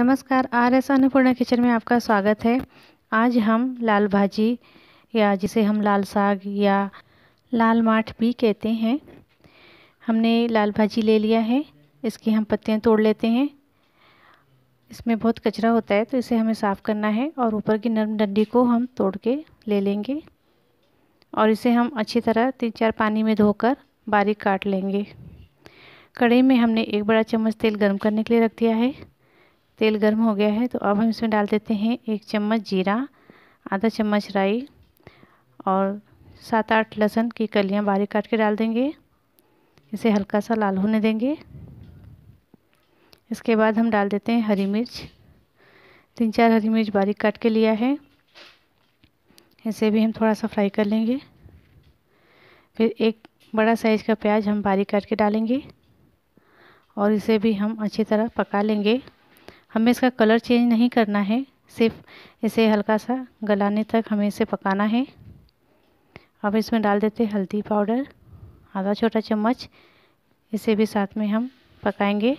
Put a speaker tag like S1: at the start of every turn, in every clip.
S1: नमस्कार R S Annapurna kitchen में आपका स्वागत है आज हम लाल भाजी या जिसे हम लाल साग या लाल माठ भी कहते हैं हमने लाल भाजी ले लिया है इसकी हम पत्तियां तोड़ लेते हैं इसमें बहुत कचरा होता है तो इसे हमें साफ़ करना है और ऊपर की नरम डंडी को हम तोड़ के ले लेंगे और इसे हम अच्छी तरह तीन चार पानी में धोकर बारीक काट लेंगे कढ़ाई में हमने एक बड़ा चम्मच तेल गर्म करने के लिए रख दिया है तेल गर्म हो गया है तो अब हम इसमें डाल देते हैं एक चम्मच जीरा आधा चम्मच राई और सात आठ लहसुन की कलियां बारीक काट के डाल देंगे इसे हल्का सा लाल होने देंगे इसके बाद हम डाल देते हैं हरी मिर्च तीन चार हरी मिर्च बारीक काट के लिया है इसे भी हम थोड़ा सा फ्राई कर लेंगे फिर एक बड़ा साइज़ का प्याज हम बारीक काट के डालेंगे और इसे भी हम अच्छी तरह पका लेंगे हमें इसका कलर चेंज नहीं करना है सिर्फ इसे हल्का सा गलाने तक हमें इसे पकाना है अब इसमें डाल देते हैं हल्दी पाउडर आधा छोटा चम्मच इसे भी साथ में हम पकाएंगे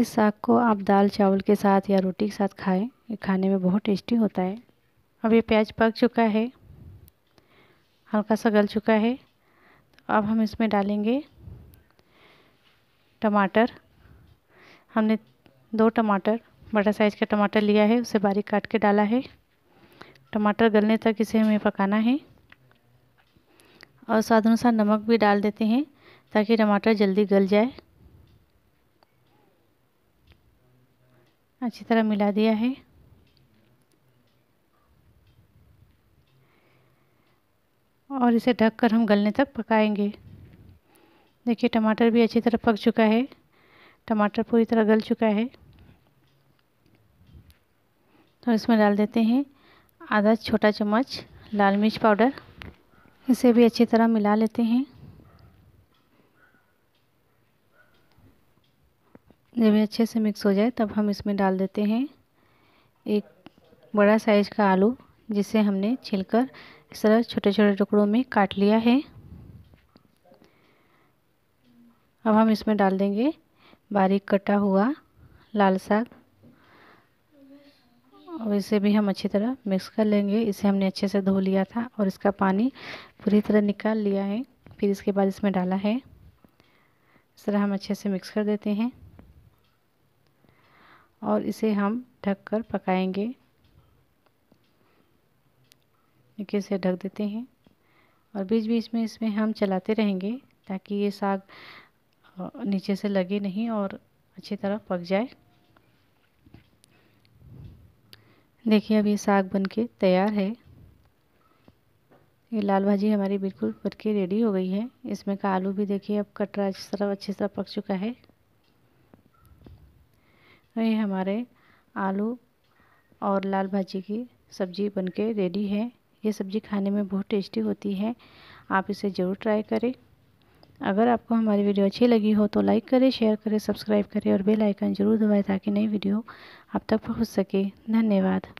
S1: इस साग को आप दाल चावल के साथ या रोटी के साथ खाएं ये खाने में बहुत टेस्टी होता है अब ये प्याज पक चुका है हल्का सा गल चुका है तो अब हम इसमें डालेंगे टमाटर हमने दो टमाटर बड़ा साइज़ का टमाटर लिया है उसे बारीक काट के डाला है टमाटर गलने तक इसे हमें पकाना है और स्वाद अनुसार नमक भी डाल देते हैं ताकि टमाटर जल्दी गल जाए अच्छी तरह मिला दिया है और इसे ढक कर हम गलने तक पकाएंगे देखिए टमाटर भी अच्छी तरह पक चुका है टमाटर पूरी तरह गल चुका है तो इसमें डाल देते हैं आधा छोटा चम्मच लाल मिर्च पाउडर इसे भी अच्छी तरह मिला लेते हैं जब ये अच्छे से मिक्स हो जाए तब हम इसमें डाल देते हैं एक बड़ा साइज़ का आलू जिसे हमने छिलकर इस तरह छोटे छोटे टुकड़ों में काट लिया है अब हम इसमें डाल देंगे बारीक कटा हुआ लाल साग और इसे भी हम अच्छी तरह मिक्स कर लेंगे इसे हमने अच्छे से धो लिया था और इसका पानी पूरी तरह निकाल लिया है फिर इसके बाद इसमें डाला है इस तरह हम अच्छे से मिक्स कर देते हैं और इसे हम ढक कर पकाएंगे देखिए इसे ढक देते हैं और बीच बीच में इसमें हम चलाते रहेंगे ताकि ये साग नीचे से लगे नहीं और अच्छी तरह पक जाए देखिए अब ये साग बन के तैयार है ये लाल भाजी हमारी बिल्कुल बन के रेडी हो गई है इसमें का आलू भी देखिए अब कट रहा इस तरह अच्छे से पक चुका है ये हमारे आलू और लाल भाजी की सब्ज़ी बन के रेडी है ये सब्ज़ी खाने में बहुत टेस्टी होती है आप इसे ज़रूर ट्राई करें अगर आपको हमारी वीडियो अच्छी लगी हो तो लाइक करें शेयर करें सब्सक्राइब करें और बेल आइकन ज़रूर दबाएं ताकि नई वीडियो आप तक पहुंच सके धन्यवाद